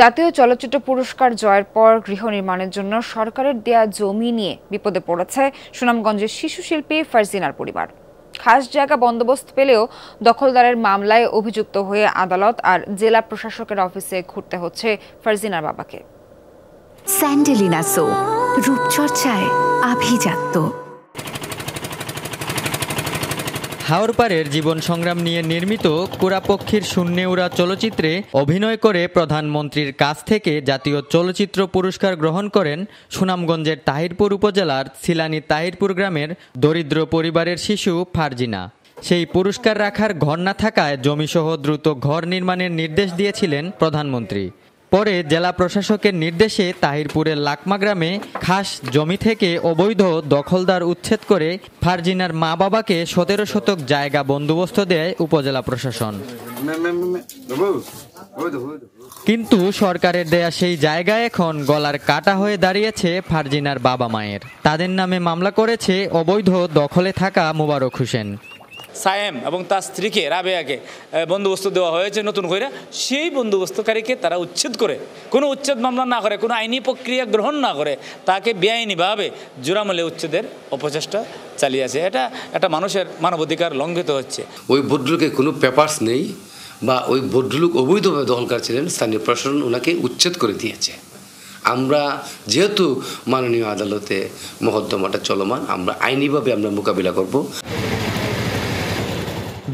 জাতীয় চলচ্চিত্র পুরস্কার জয়ের পর গৃহ নির্মাণের জন্য সরকারের দেয়া জমি নিয়ে বিপদে পড়েছে সুনামগঞ্জের শিশু শিল্পী ফারজিনার পরিবার খাস জায়গা বন্দোবস্ত পেলেও দখলদারের মামলায় অভিযুক্ত হয়ে আদালত আর জেলা প্রশাসকের অফিসে ঘুরতে হচ্ছে ফারজিনার বাবাকে স্যান্ডেলিনা রূপচর্চায় আভিজাত্য হাওরপাড়ের জীবন সংগ্রাম নিয়ে নির্মিত কোরাপক্ষীর শূন্য উড়া চলচ্চিত্রে অভিনয় করে প্রধানমন্ত্রীর কাছ থেকে জাতীয় চলচ্চিত্র পুরস্কার গ্রহণ করেন সুনামগঞ্জের তাহিরপুর উপজেলার সিলানি তাহিরপুর গ্রামের দরিদ্র পরিবারের শিশু ফারজিনা সেই পুরস্কার রাখার ঘর না থাকায় জমিসহ দ্রুত ঘর নির্মাণের নির্দেশ দিয়েছিলেন প্রধানমন্ত্রী পরে জেলা প্রশাসকের নির্দেশে তাহিরপুরের লাকমা গ্রামে খাস জমি থেকে অবৈধ দখলদার উচ্ছেদ করে ফারজিনার মা বাবাকে সতেরো শতক জায়গা বন্দোবস্ত দেয় উপজেলা প্রশাসন কিন্তু সরকারের দেয়া সেই জায়গা এখন গলার কাটা হয়ে দাঁড়িয়েছে ফারজিনার বাবা মায়ের তাদের নামে মামলা করেছে অবৈধ দখলে থাকা মুবারক হোসেন সায়েম এবং তার স্ত্রীকে রাবেয়াকে বন্দোবস্ত দেওয়া হয়েছে নতুন করে সেই বন্দোবস্তকারীকে তারা উচ্ছেদ করে কোনো উচ্ছেদ মামলা না করে কোনো আইনি প্রক্রিয়া গ্রহণ না করে তাকে বেআইনিভাবে জোরামলে উচ্ছেদের অপচেষ্টা চালিয়েছে এটা একটা মানুষের মানবাধিকার লঙ্ঘিত হচ্ছে ওই ভদ্রলোকে কোনো পেপার্স নেই বা ওই ভদ্রলোক অবৈধভাবে দখলকার ছিলেন স্থানীয় প্রশাসন ওনাকে উচ্ছেদ করে দিয়েছে আমরা যেহেতু মাননীয় আদালতে মহদ্দমাটা চলমান আমরা আইনিভাবে আমরা মোকাবিলা করবো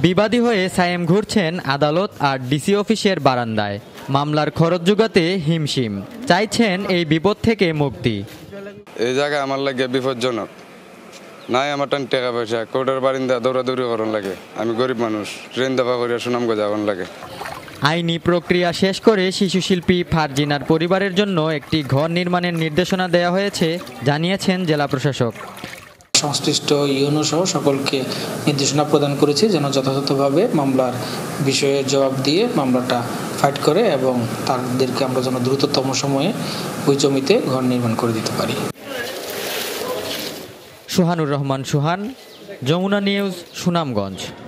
বিবাদী হয়ে সায়েম ঘুরছেন আদালত আর ডিসি অফিসের বারান্দায় মামলার খরচ যোগাতে হিমশিম চাইছেন এই বিপদ থেকে মুক্তি এই জায়গা আমার লাগে বিপজ্জনক নাই আমার টান টাকা পয়সা কোর্টের বারিন্দা দৌড়াদৌড়ি করন লাগে আমি গরিব মানুষ ট্রেন দফা করিয়া সুনাম যাওয়ান লাগে আইনি প্রক্রিয়া শেষ করে শিশু শিল্পী ফারজিনার পরিবারের জন্য একটি ঘর নির্মাণের নির্দেশনা দেয়া হয়েছে জানিয়েছেন জেলা প্রশাসক সংশ্লিষ্ট ইউনো সহ সকলকে নির্দেশনা প্রদান করেছি যেন যথাযথভাবে মামলার বিষয়ে জবাব দিয়ে মামলাটা ফাইট করে এবং তাদেরকে আমরা যেন দ্রুততম সময়ে ওই জমিতে ঘর নির্মাণ করে দিতে পারি সুহানুর রহমান সুহান যমুনা নিউজ সুনামগঞ্জ